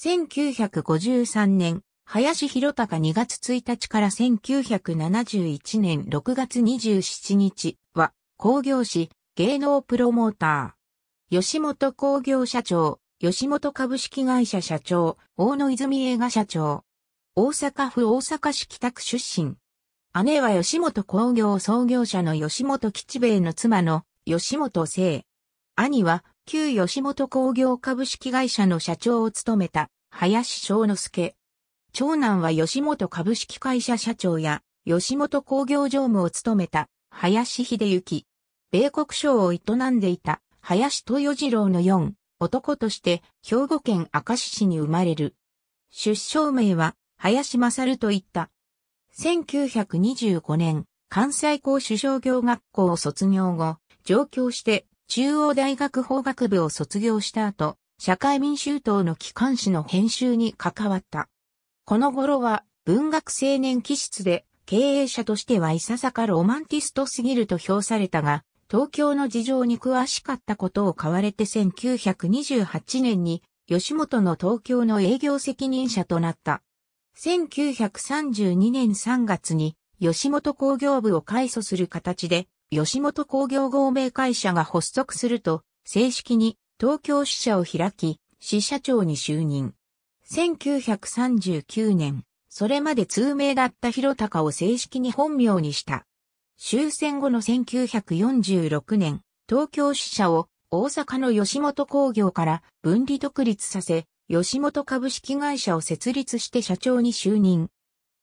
1953年、林博隆2月1日から1971年6月27日は工業誌芸能プロモーター。吉本工業社長、吉本株式会社社長、大野泉映画社長。大阪府大阪市北区出身。姉は吉本工業創業者の吉本吉兵衛の妻の吉本生。兄は旧吉本工業株式会社の社長を務めた林章之助。長男は吉本株式会社社長や吉本工業常務を務めた林秀幸。米国省を営んでいた林豊次郎の4男として兵庫県明石市に生まれる。出生名は林勝といった。1925年、関西高首相業学校を卒業後、上京して中央大学法学部を卒業した後、社会民衆党の機関誌の編集に関わった。この頃は文学青年気質で経営者としてはいささかロマンティストすぎると評されたが、東京の事情に詳しかったことを買われて1928年に吉本の東京の営業責任者となった。1932年3月に吉本工業部を改組する形で吉本工業合名会社が発足すると、正式に東京支社を開き、支社長に就任。1939年、それまで通名だった広高を正式に本名にした。終戦後の1946年、東京支社を大阪の吉本工業から分離独立させ、吉本株式会社を設立して社長に就任。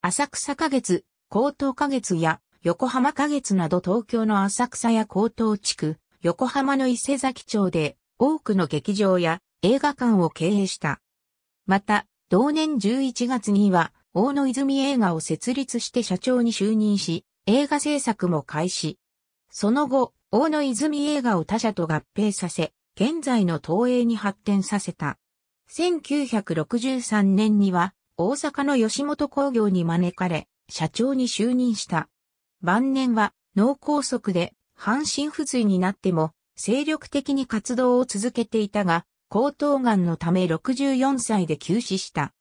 浅草花月、高等花月や横浜花月など東京の浅草や江東地区、横浜の伊勢崎町で多くの劇場や映画館を経営した。また、同年11月には、大野泉映画を設立して社長に就任し、映画制作も開始。その後、大野泉映画を他社と合併させ、現在の東映に発展させた。1963年には、大阪の吉本興業に招かれ、社長に就任した。晩年は脳梗塞で半身不随になっても精力的に活動を続けていたが、喉頭がんのため64歳で急死した。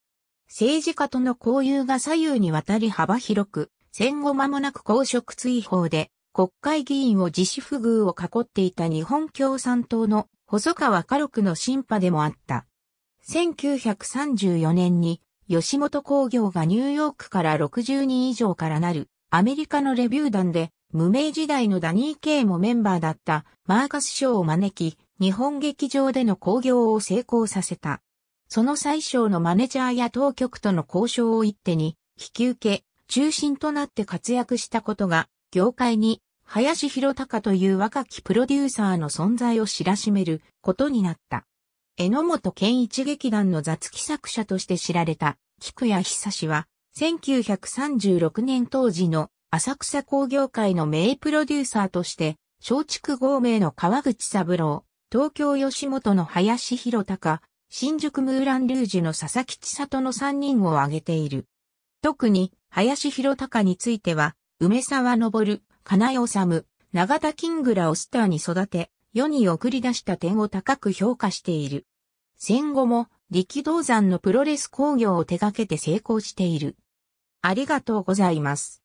政治家との交友が左右にわたり幅広く、戦後間もなく公職追放で国会議員を自主不遇を囲っていた日本共産党の細川家禄の審判でもあった。1934年に吉本工業がニューヨークから60人以上からなるアメリカのレビュー団で、無名時代のダニー・ケイもメンバーだったマーカス・賞を招き、日本劇場での興行を成功させた。その最小のマネジャーや当局との交渉を一手に、引き受け、中心となって活躍したことが、業界に、林博隆という若きプロデューサーの存在を知らしめることになった。榎本健一劇団の雑記作者として知られた、菊谷久志は、1936年当時の浅草工業会の名プロデューサーとして、松竹合名の川口三郎、東京吉本の林博隆、新宿ムーランルージュの佐々木千里の3人を挙げている。特に、林博隆については、梅沢昇、金井治、長田キングラをスターに育て、世に送り出した点を高く評価している。戦後も力道山のプロレス工業を手掛けて成功している。ありがとうございます。